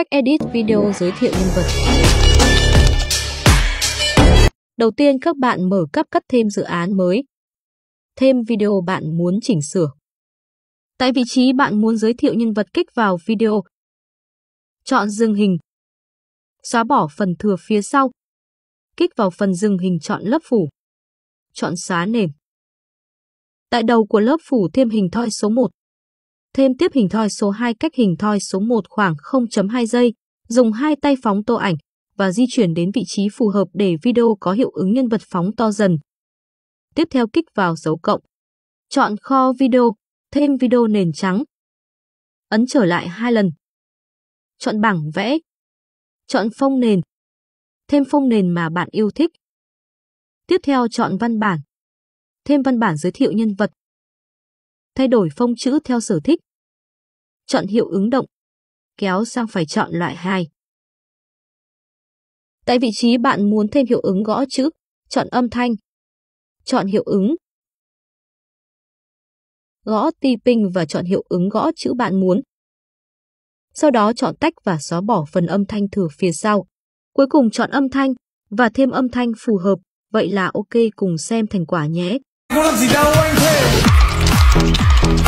Cách edit video giới thiệu nhân vật Đầu tiên các bạn mở cấp cắt thêm dự án mới. Thêm video bạn muốn chỉnh sửa. Tại vị trí bạn muốn giới thiệu nhân vật kích vào video. Chọn dừng hình. Xóa bỏ phần thừa phía sau. Kích vào phần dừng hình chọn lớp phủ. Chọn xóa nền. Tại đầu của lớp phủ thêm hình thoi số 1 thêm tiếp hình thoi số 2 cách hình thoi số 1 khoảng 0.2 giây, dùng hai tay phóng tô ảnh và di chuyển đến vị trí phù hợp để video có hiệu ứng nhân vật phóng to dần. Tiếp theo kích vào dấu cộng. Chọn kho video, thêm video nền trắng. Ấn trở lại hai lần. Chọn bảng vẽ. Chọn phông nền. Thêm phông nền mà bạn yêu thích. Tiếp theo chọn văn bản. Thêm văn bản giới thiệu nhân vật thay đổi phông chữ theo sở thích. Chọn hiệu ứng động, kéo sang phải chọn loại 2. Tại vị trí bạn muốn thêm hiệu ứng gõ chữ, chọn âm thanh, chọn hiệu ứng, gõ typing và chọn hiệu ứng gõ chữ bạn muốn. Sau đó chọn tách và xóa bỏ phần âm thanh thừa phía sau. Cuối cùng chọn âm thanh và thêm âm thanh phù hợp. Vậy là ok cùng xem thành quả nhé. Có làm gì đâu anh thề. Thank you.